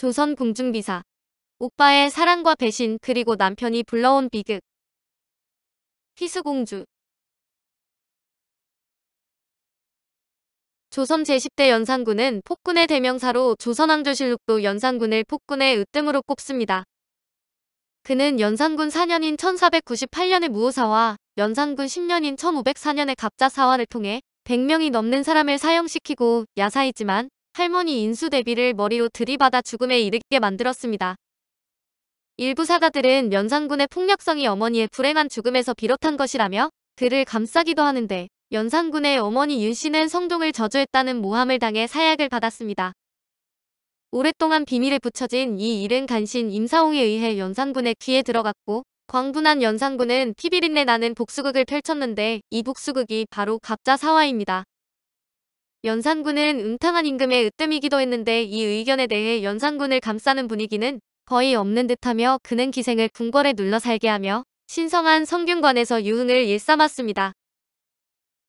조선 궁중비사 오빠의 사랑과 배신 그리고 남편이 불러온 비극 희수공주 조선 제10대 연산군은 폭군의 대명사로 조선왕조실록도 연산군을 폭군의 으뜸으로 꼽습니다. 그는 연산군 4년인 1498년의 무오사와 연산군 10년인 1504년의 갑자사화를 통해 100명이 넘는 사람을 사형시키고 야사이지만 할머니 인수대비를 머리로 들이받아 죽음에 이르게 만들었습니다. 일부 사가들은 연산군의 폭력성이 어머니의 불행한 죽음에서 비롯한 것이라며 그를 감싸기도 하는데 연산군의 어머니 윤씨는 성동을 저주했다는 모함을 당해 사약을 받았습니다. 오랫동안 비밀에 붙여진 이 일은 간신 임사홍에 의해 연산군의 귀에 들어갔고 광분한 연산군은 피비린내 나는 복수극을 펼쳤는데 이 복수극이 바로 갑자사화입니다. 연산군은 음탕한 임금의 으뜸이기도 했는데 이 의견에 대해 연산군을 감싸는 분위기는 거의 없는 듯하며 그는 기생을 궁궐에 눌러 살게 하며 신성한 성균관에서 유흥을 일삼았습니다.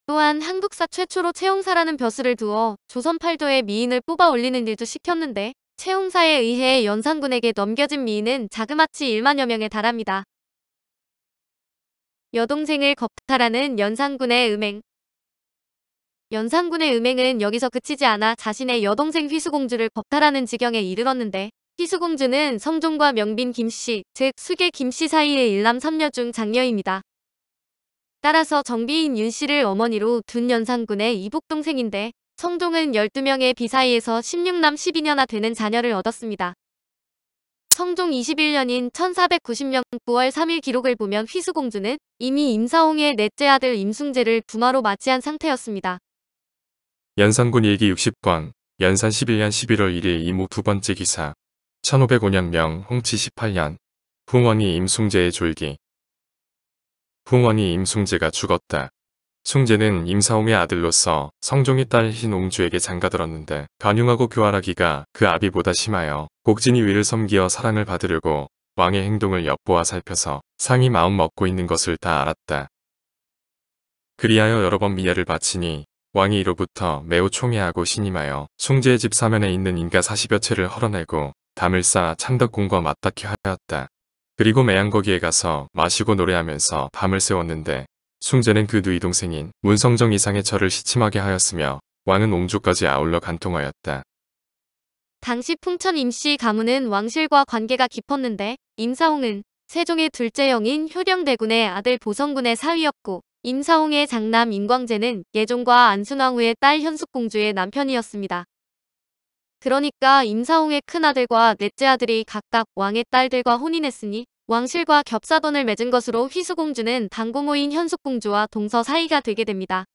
또한 한국사 최초로 채용사라는 벼슬을 두어 조선 팔도의 미인을 뽑아 올리는 일도 시켰는데 채용사에 의해 연산군에게 넘겨진 미인은 자그마치 1만여 명에 달합니다. 여동생을 겁탈하는 연산군의 음행 연산군의 음행은 여기서 그치지 않아 자신의 여동생 휘수공주를 법탈하는 지경에 이르렀는데 휘수공주는 성종과 명빈 김씨, 즉 수계 김씨 사이의 일남 3녀 중 장녀입니다. 따라서 정비인 윤씨를 어머니로 둔 연산군의 이복동생인데 성종은 12명의 비사이에서 16남 12녀나 되는 자녀를 얻었습니다. 성종 21년인 1490년 9월 3일 기록을 보면 휘수공주는 이미 임사홍의 넷째 아들 임승재를 부마로 맞이한 상태였습니다. 연산군 일기 60권, 연산 11년 11월 1일 이모 두 번째 기사, 1505년 명, 홍치 18년, 풍원이 임숭재의 졸기. 풍원이 임숭재가 죽었다. 숭재는 임사홍의 아들로서 성종의 딸 흰옹주에게 장가들었는데 변흉하고 교활하기가 그 아비보다 심하여 곡진이 위를 섬기어 사랑을 받으려고 왕의 행동을 엿보아 살펴서 상이 마음 먹고 있는 것을 다 알았다. 그리하여 여러 번 미야를 바치니 왕이 이로부터 매우 총애하고 신임하여 숭지의 집 사면에 있는 인가 40여 채를 헐어내고 담을 쌓아 창덕궁과 맞닿게 하였다. 그리고 매양거기에 가서 마시고 노래하면서 밤을 세웠는데 숭제는 그 누이 동생인 문성정 이상의 절을 시침하게 하였으며 왕은 옹주까지 아울러 간통하였다. 당시 풍천 임씨 가문은 왕실과 관계가 깊었는데 임사홍은 세종의 둘째 형인 효령대군의 아들 보성군의 사위였고 임사홍의 장남 임광재는 예종과 안순왕후의 딸 현숙공주의 남편이었습니다. 그러니까 임사홍의 큰아들과 넷째 아들이 각각 왕의 딸들과 혼인했으니 왕실과 겹사돈을 맺은 것으로 휘수공주는 당고모인 현숙공주와 동서 사이가 되게 됩니다.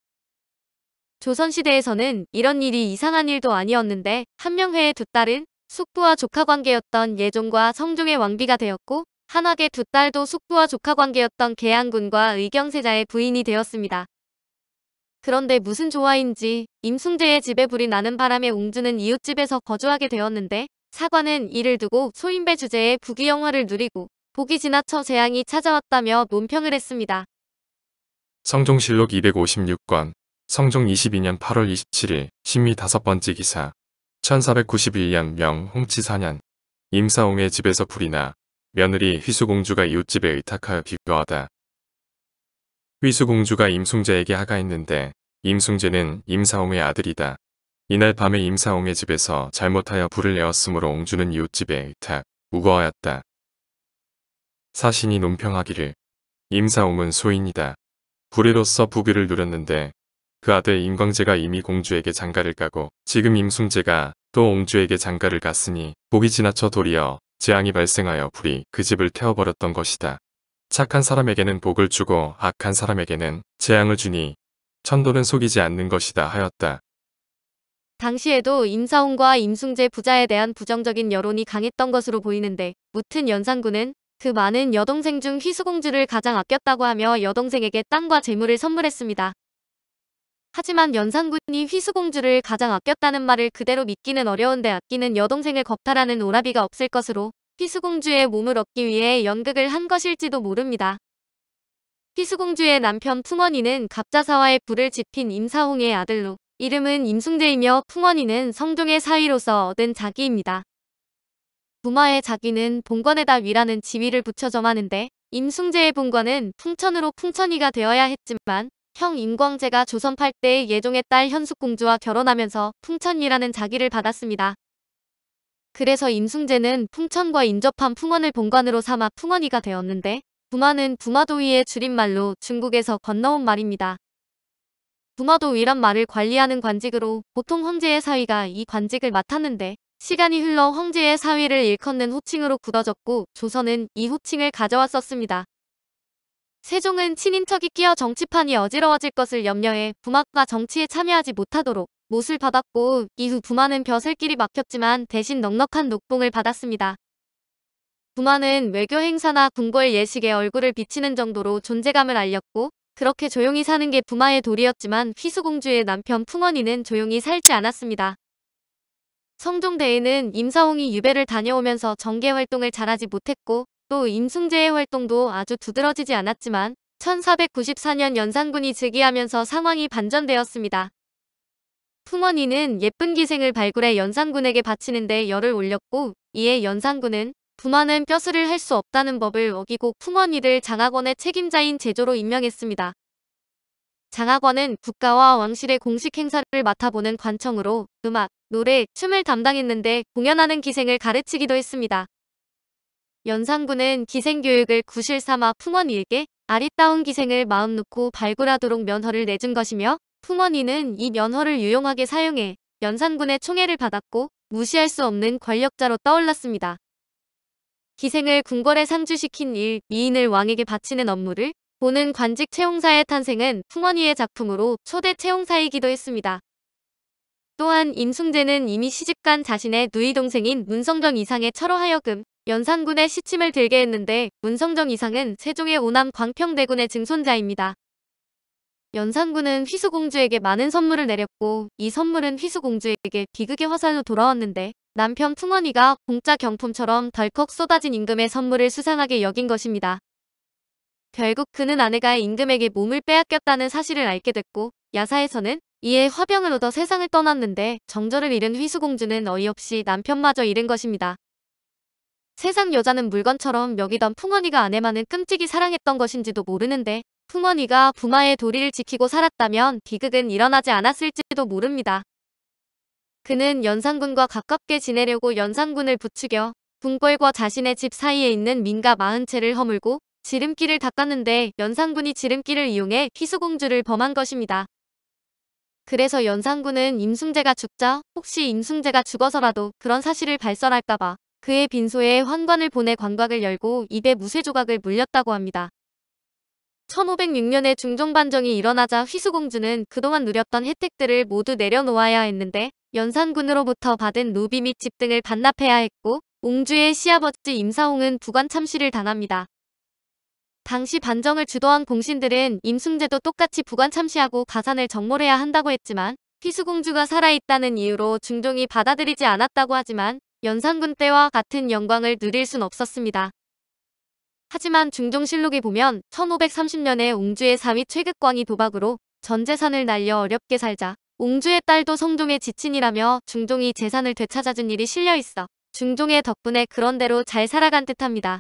조선시대에서는 이런 일이 이상한 일도 아니었는데 한명회의 두 딸은 숙부와 조카 관계였던 예종과 성종의 왕비가 되었고 한학의 두 딸도 숙부와 조카 관계였던 계양군과 의경세자의 부인이 되었습니다. 그런데 무슨 조화인지 임승재의 집에 불이 나는 바람에 웅주는 이웃집에서 거주하게 되었는데 사관은 이를 두고 소인배 주제의 부귀영화를 누리고 복이 지나쳐 재앙이 찾아왔다며 논평을 했습니다. 성종실록 256권 성종 22년 8월 27일 심미 다섯 번째 기사 1491년 명홍치 4년 임사홍의 집에서 불이 나 며느리 휘수공주가 이웃집에 의탁하여 비교하다. 휘수공주가 임숭재에게 하가했는데 임숭재는 임사홍의 아들이다. 이날 밤에 임사홍의 집에서 잘못하여 불을 내었으므로 옹주는 이웃집에 의탁 우거하였다. 사신이 논평하기를 임사홍은 소인이다. 불의로서 부귀를 누렸는데 그 아들 임광재가 이미 공주에게 장가를 가고 지금 임숭재가 또 옹주에게 장가를 갔으니 복이 지나쳐 도리어 재앙이 발생하여 불이 그 집을 태워버렸던 것이다. 착한 사람에게는 복을 주고 악한 사람에게는 재앙을 주니 천도는 속이지 않는 것이다 하였다. 당시에도 임사홍과 임승재 부자에 대한 부정적인 여론이 강했던 것으로 보이는데 무튼 연산군은 그 많은 여동생 중 희수공주를 가장 아꼈다고 하며 여동생에게 땅과 재물을 선물했습니다. 하지만 연산군이 휘수공주를 가장 아꼈다는 말을 그대로 믿기는 어려운데 아끼는 여동생을 겁탈하는 오라비가 없을 것으로 휘수공주의 몸을 얻기 위해 연극을 한 것일지도 모릅니다. 휘수공주의 남편 풍원이는 갑자사와의 불을 지핀 임사홍의 아들로 이름은 임숭재이며 풍원이는 성종의 사위로서 얻은 자기입니다. 부마의 자기는 봉관에다 위라는 지위를 붙여 점하는데 임숭재의 봉관은 풍천으로 풍천이가 되어야 했지만 형 임광재가 조선 8대의 예종의 딸 현숙공주와 결혼하면서 풍천이라는 자기를 받았습니다. 그래서 임승재는 풍천과 인접한 풍원을 본관으로 삼아 풍원이가 되었는데 부마는 부마도위의 줄임말로 중국에서 건너온 말입니다. 부마도위란 말을 관리하는 관직으로 보통 황제의 사위가 이 관직을 맡았는데 시간이 흘러 황제의 사위를 일컫는 호칭으로 굳어졌고 조선은 이 호칭을 가져왔었습니다. 세종은 친인척이 끼어 정치판이 어지러워질 것을 염려해 부마과 정치에 참여하지 못하도록 못을 받았고 이후 부마는 벼슬길이 막혔지만 대신 넉넉한 녹봉을 받았습니다. 부마는 외교 행사나 궁궐 예식에 얼굴을 비치는 정도로 존재감을 알렸고 그렇게 조용히 사는 게 부마의 도리였지만 휘수공주의 남편 풍원이는 조용히 살지 않았습니다. 성종대에는 임사홍이 유배를 다녀오면서 정계 활동을 잘하지 못했고 또 임승재의 활동도 아주 두드러지지 않았지만 1494년 연산군이 즉위하면서 상황이 반전되었습니다. 풍원이는 예쁜 기생을 발굴해 연산군에게 바치는데 열을 올렸고 이에 연산군은 부마는 뼈수를 할 수 없다는 법을 어기고 풍원이를 장학원의 책임자인 제조로 임명했습니다. 장학원은 국가와 왕실의 공식 행사를 맡아보는 관청으로 음악, 노래, 춤을 담당했는데 공연하는 기생을 가르치기도 했습니다. 연산군은 기생교육을 구실 삼아 풍원 이에게 아리따운 기생을 마음 놓고 발굴하도록 면허를 내준 것이며 풍원이는 이 면허를 유용하게 사용해 연산군의 총애를 받았고 무시할 수 없는 권력자로 떠올랐습니다. 기생을 궁궐에 상주시킨 일, 미인을 왕에게 바치는 업무를 보는 관직 채용사의 탄생은 풍원이의 작품으로 초대 채용사이기도 했습니다. 또한 임승재는 이미 시집간 자신의 누이 동생인 문성경 이상의 철호하여금 연산군의 시침을 들게 했는데 문성정 이상은 세종의 오남 광평대군의 증손자입니다. 연산군은 휘수공주에게 많은 선물을 내렸고 이 선물은 휘수공주에게 비극의 화살로 돌아왔는데 남편 풍원이가 공짜 경품처럼 덜컥 쏟아진 임금의 선물을 수상하게 여긴 것입니다. 결국 그는 아내가 임금에게 몸을 빼앗겼다는 사실을 알게 됐고 야사에서는 이에 화병을 얻어 세상을 떠났는데 정절을 잃은 휘수공주는 어이없이 남편마저 잃은 것입니다. 세상 여자는 물건처럼 여기던 풍원이가 아내만은 끔찍이 사랑했던 것인지도 모르는데 풍원이가 부마의 도리를 지키고 살았다면 비극은 일어나지 않았을지도 모릅니다. 그는 연산군과 가깝게 지내려고 연산군을 부추겨 궁궐과 자신의 집 사이에 있는 민가 마흔채를 허물고 지름길을 닦았는데 연산군이 지름길을 이용해 희수공주를 범한 것입니다. 그래서 연산군은 임승재가 죽자 혹시 임승재가 죽어서라도 그런 사실을 발설할까봐 그의 빈소에 환관을 보내 관각을 열고 입에 무쇠조각을 물렸다고 합니다. 1506년에 중종반정이 일어나자 휘수공주는 그동안 누렸던 혜택들을 모두 내려놓아야 했는데 연산군으로부터 받은 노비 및 집 등을 반납해야 했고 옹주의 시아버지 임사홍은 부관 참시를 당합니다. 당시 반정을 주도한 공신들은 임승제도 똑같이 부관 참시하고 가산을 정몰해야 한다고 했지만 휘수공주가 살아있다는 이유로 중종이 받아들이지 않았다고 하지만 연산군 때와 같은 영광을 누릴 순 없었습니다. 하지만 중종실록에 보면 1530년에 옹주의 사위 최극광이 도박으로 전 재산을 날려 어렵게 살자 옹주의 딸도 성종의 지친이라며 중종이 재산을 되찾아준 일이 실려있어 중종의 덕분에 그런대로 잘 살아간 듯합니다.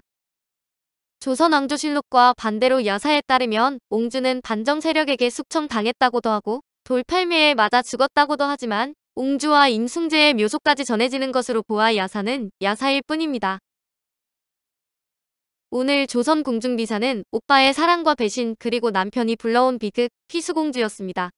조선왕조실록과 반대로 여사에 따르면 옹주는 반정 세력에게 숙청당했다고도 하고 돌팔매에 맞아 죽었다고도 하지만 웅주와 임승재의 묘소까지 전해지는 것으로 보아 야사는 야사일 뿐입니다. 오늘 조선 궁중비사는 오빠의 사랑과 배신 그리고 남편이 불러온 비극 피수공주였습니다.